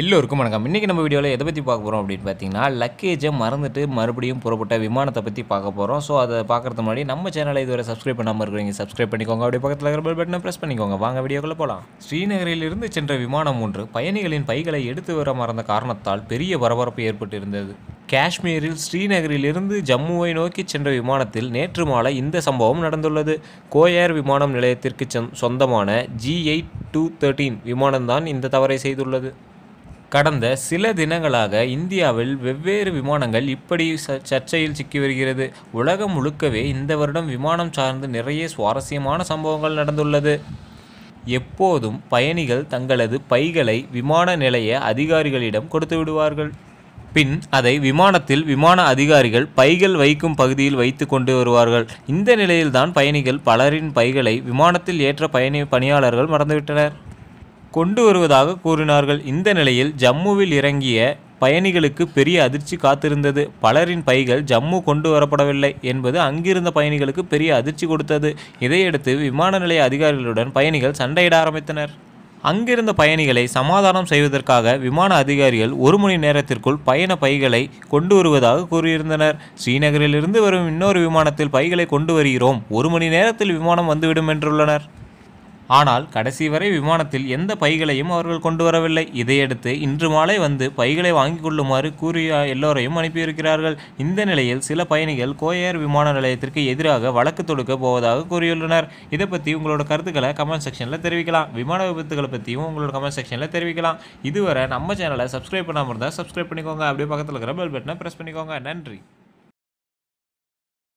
எல்லோருக்கும் வணக்கம் இன்றைக்கி நம்ம வீடியோவில் எதை பற்றி பார்க்க போகிறோம் அப்படின்னு பார்த்தீங்கன்னா லக்கேஜை மறந்துட்டு மறுபடியும் புறப்பட்ட விமானத்தை பற்றி பார்க்க போகிறோம் ஸோ அதை பார்க்குறது முன்னாடி நம்ம சேனலை இதுவரை சப்ஸ்கிரைப் பண்ணாமல் இருக்கிறீங்க சப்ஸ்கிரைப் பண்ணிக்கோங்க அப்படி பக்கத்தில் இருக்கிற பெல் பட்டனை ப்ரெஸ் பண்ணிக்கோங்க வாங்க வீடியோக்குள்ளே போகலாம் ஸ்ரீநகரிலிருந்து சென்ற விமானம் ஒன்று பயணிகளின் பைகளை எடுத்து வர மறந்த காரணத்தால் பெரிய பரபரப்பு ஏற்பட்டு இருந்தது காஷ்மீரில் ஸ்ரீநகரிலிருந்து ஜம்முவை நோக்கி சென்ற விமானத்தில் நேற்று மாலை இந்த சம்பவம் நடந்துள்ளது கோயர் விமானம் நிலையத்திற்கு சொந்தமான ஜி எயிட் டூ தேர்ட்டீன் விமானம்தான் இந்த தவறை செய்துள்ளது கடந்த சில தினங்களாக இந்தியாவில் வெவ்வேறு விமானங்கள் இப்படி சர்ச்சையில் சிக்கி வருகிறது உலகம் முழுக்கவே இந்த வருடம் விமானம் சார்ந்து நிறைய சுவாரஸ்யமான சம்பவங்கள் நடந்துள்ளது எப்போதும் பயணிகள் தங்களது பைகளை விமான நிலைய அதிகாரிகளிடம் கொடுத்து விடுவார்கள் பின் அதை விமானத்தில் விமான அதிகாரிகள் பைகள் வைக்கும் பகுதியில் வைத்து கொண்டு வருவார்கள் இந்த நிலையில்தான் பயணிகள் பலரின் பைகளை விமானத்தில் ஏற்ற பயணி பணியாளர்கள் மறந்துவிட்டனர் கொண்டு வருவதாக கூறினார்கள் இந்த நிலையில் ஜம்முவில் இறங்கிய பயணிகளுக்கு பெரிய அதிர்ச்சி காத்திருந்தது பலரின் பைகள் ஜம்மு கொண்டு வரப்படவில்லை என்பது அங்கிருந்த பயணிகளுக்கு பெரிய அதிர்ச்சி கொடுத்தது இதையடுத்து விமான நிலைய அதிகாரிகளுடன் பயணிகள் சண்டையிட ஆரம்பித்தனர் அங்கிருந்த பயணிகளை சமாதானம் செய்வதற்காக விமான அதிகாரிகள் ஒரு மணி நேரத்திற்குள் பயண பைகளை கொண்டு வருவதாக கூறியிருந்தனர் ஸ்ரீநகரிலிருந்து வரும் இன்னொரு விமானத்தில் பைகளை கொண்டு வருகிறோம் ஒரு மணி நேரத்தில் விமானம் வந்துவிடும் என்றுள்ளனர் ஆனால் கடைசி வரை விமானத்தில் எந்த பைகளையும் அவர்கள் கொண்டு வரவில்லை இதையடுத்து இன்று மாலை வந்து பைகளை வாங்கிக் கொள்ளுமாறு கூறிய எல்லோரையும் அனுப்பியிருக்கிறார்கள் இந்த நிலையில் சில பயணிகள் கோயர் விமான நிலையத்திற்கு எதிராக வழக்கு தொடுக்க போவதாக கூறியுள்ளனர் இதை பற்றி உங்களோட கருத்துக்களை கமெண்ட் செக்ஷனில் தெரிவிக்கலாம் விமான விபத்துகளை பற்றியும் உங்களோட கமெண்ட் செக்ஷனில் தெரிவிக்கலாம் இதுவரை நம்ம சேனலை சப்ஸ்கிரைப் பண்ணாமல் இருந்தால் சப்ஸ்கிரைப் பண்ணிக்கோங்க அப்படியே பக்கத்தில் இருக்கிற பெல் பட்டனை ப்ரெஸ் பண்ணிக்கோங்க நன்றி